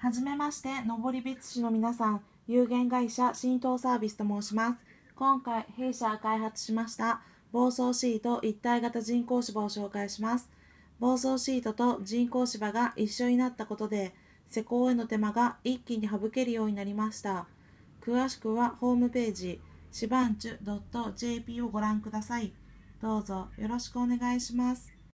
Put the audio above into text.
はじめまして、上り別市の皆さん、有限会社浸透サービスと申します。今回、弊社開発しました、房走シート一体型人工芝を紹介します。房走シートと人工芝が一緒になったことで、施工への手間が一気に省けるようになりました。詳しくはホームページ、シバンチュ .jp をご覧ください。どうぞよろしくお願いします。